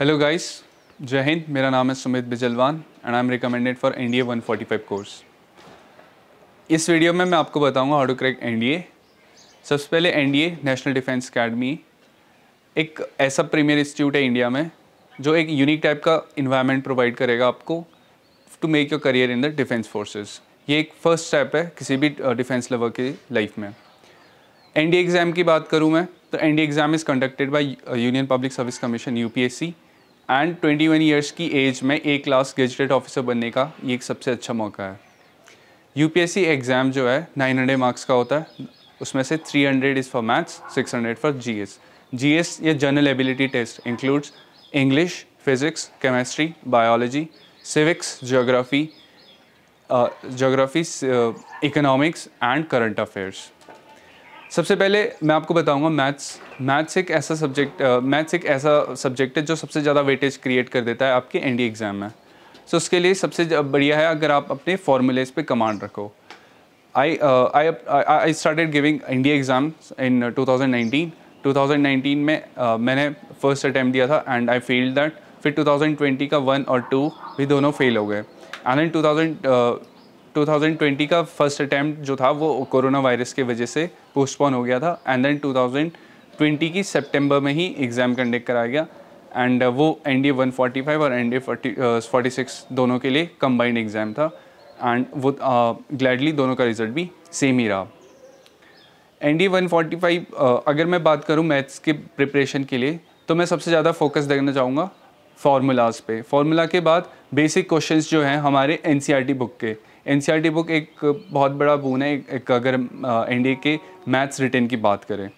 hello guys जय हिंद मेरा नाम है Sumit Bijalwan and I am recommended for N D A one forty five course इस वीडियो में मैं आपको बताऊंगा how to crack N D A सबसे पहले N D A National Defence Academy एक ऐसा प्रीमियर इंस्टीट्यूट है इंडिया में जो एक यूनिक टाइप का इन्वायरमेंट प्रोवाइड करेगा आपको to make your career in the defence forces ये एक फर्स्ट स्टेप है किसी भी डिफेंस लवर की लाइफ में एन डी एग्ज़ाम की बात करूँ मैं तो N D exam is conducted by union public service commission U P S C and 21 one years की एज में ए क्लास ग्रेजुएट ऑफिसर बनने का ये एक सबसे अच्छा मौका है यूपीएससी एग्ज़ाम जो है 900 मार्क्स का होता है उसमें से 300 hundred is for maths 600 hundred for G S G S या general ability test includes English physics chemistry biology civics geography geography economics and current affairs सबसे पहले मैं आपको बताऊंगा मैथ्स मैथ्स एक ऐसा सब्जेक्ट मैथ्स एक ऐसा सब्जेक्ट है जो सबसे ज़्यादा वेटेज क्रिएट कर देता है आपके एन एग्ज़ाम में सो so, उसके लिए सबसे बढ़िया है अगर आप अपने फॉर्मूलेज पे कमांड रखो I I I started giving India exam in 2019 2019 में uh, मैंने फर्स्ट अटैम्प्ट दिया था एंड आई फेल दैट फिर 2020 का वन और टू भी दोनों फेल हो गए एंड इन टू 2020 का फर्स्ट अटैम्प्ट जो था वो कोरोना वायरस के वजह से पोस्टपोन हो गया था एंड देन 2020 की सितंबर में ही एग्ज़ाम कंडक्ट कराया गया एंड वो N D one forty five और N D forty forty six दोनों के लिए कम्बाइंड एग्ज़ाम था एंड वो ग्लैडली uh, दोनों का रिजल्ट भी सेम ही रहा N D one forty five अगर मैं बात करूँ मैथ्स के प्रिपरेशन के लिए तो मैं सबसे ज़्यादा फोकस देखना चाहूँगा फार्मूलाज़ पे फार्मूला के बाद बेसिक क्वेश्चंस जो हैं हमारे एन बुक e के एन बुक e एक बहुत बड़ा बून है एक, अगर एन के मैथ्स रिटर्न की बात करें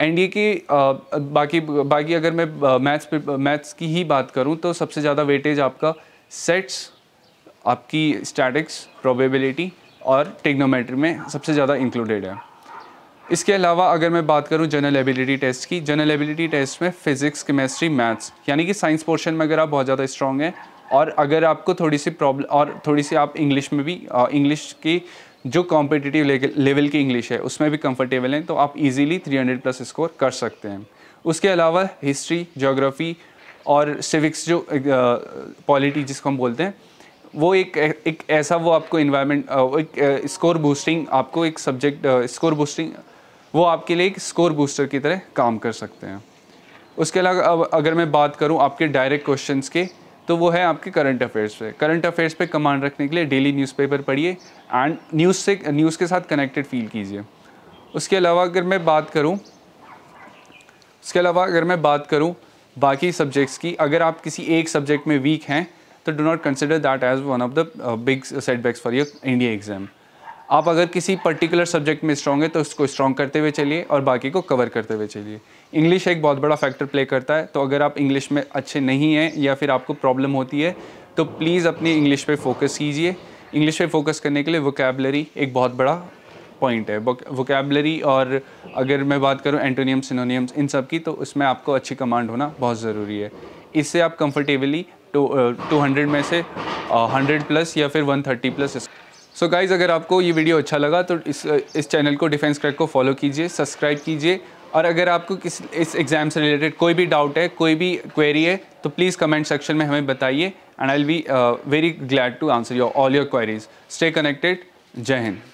एन की आ, बाकी बाकी अगर मैं मैथ्स मैथ्स की ही बात करूं तो सबसे ज़्यादा वेटेज आपका सेट्स आपकी स्टैटिक्स प्रोबेबिलिटी और टेक्नोमेट्री में सबसे ज़्यादा इंक्लूडेड है इसके अलावा अगर मैं बात करूं जनरल एबिलिटी टेस्ट की जनरल एबिलिटी टेस्ट में फिजिक्स केमिस्ट्री मैथ्स यानी कि साइंस पोर्शन में अगर आप बहुत ज़्यादा स्ट्रॉन्ग हैं और अगर आपको थोड़ी सी प्रॉब्लम और थोड़ी सी आप इंग्लिश में भी इंग्लिश की जो कॉम्पिटिटिव लेवल की इंग्लिश है उसमें भी कम्फर्टेबल हैं तो आप ईजिली थ्री प्लस स्कोर कर सकते हैं उसके अलावा हिस्ट्री जोग्राफ़ी और सिविक्स जो पॉलिटी जिसको हम बोलते हैं वो एक एक ऐसा वो आपको इन्वायरमेंट एक स्कोर बूस्टिंग आपको एक सब्जेक्ट स्कोर बूस्टिंग वो आपके लिए एक स्कोर बूस्टर की तरह काम कर सकते हैं उसके अलावा अब अगर मैं बात करूँ आपके डायरेक्ट क्वेश्चन के तो वो है आपके करंट अफेयर्स पे करंट अफेयर्स पे कमांड रखने के लिए डेली न्यूज़पेपर पढ़िए एंड न्यूज़ से न्यूज़ के साथ कनेक्टेड फील कीजिए उसके अलावा अगर मैं बात करूँ उसके अलावा अगर मैं बात करूँ बाकी सब्जेक्ट्स की अगर आप किसी एक सब्जेक्ट में वीक हैं तो do not consider that as one of the big setbacks for your India exam आप अगर किसी पर्टिकुलर सब्जेक्ट में स्ट्रॉन्ग है तो उसको स्ट्रॉन्ग करते हुए चलिए और बाकी को कवर करते हुए चलिए इंग्लिश एक बहुत बड़ा फैक्टर प्ले करता है तो अगर आप इंग्लिश में अच्छे नहीं हैं या फिर आपको प्रॉब्लम होती है तो प्लीज़ अपनी इंग्लिश पे फोकस कीजिए इंग्लिश पे फोकस करने के लिए वोकेबलरी एक बहुत बड़ा पॉइंट है वोकेबलरी और अगर मैं बात करूँ एंटोनियम सिनोनियम्स इन सब की तो उसमें आपको अच्छी कमांड होना बहुत ज़रूरी है इससे आप कंफर्टेबली टू हंड्रेड में से हंड्रेड प्लस या फिर one thirty plus so so guys अगर आपको ये वीडियो अच्छा लगा तो इस इस चैनल को डिफेंस क्रैक को फॉलो कीजिए सब्सक्राइब कीजिए और अगर आपको किस इस एग्ज़ाम से रिलेटेड कोई भी डाउट है कोई भी क्वेरी है तो प्लीज़ कमेंट सेक्शन में हमें बताइए and I will be very glad to answer your all your queries stay connected जय हिंद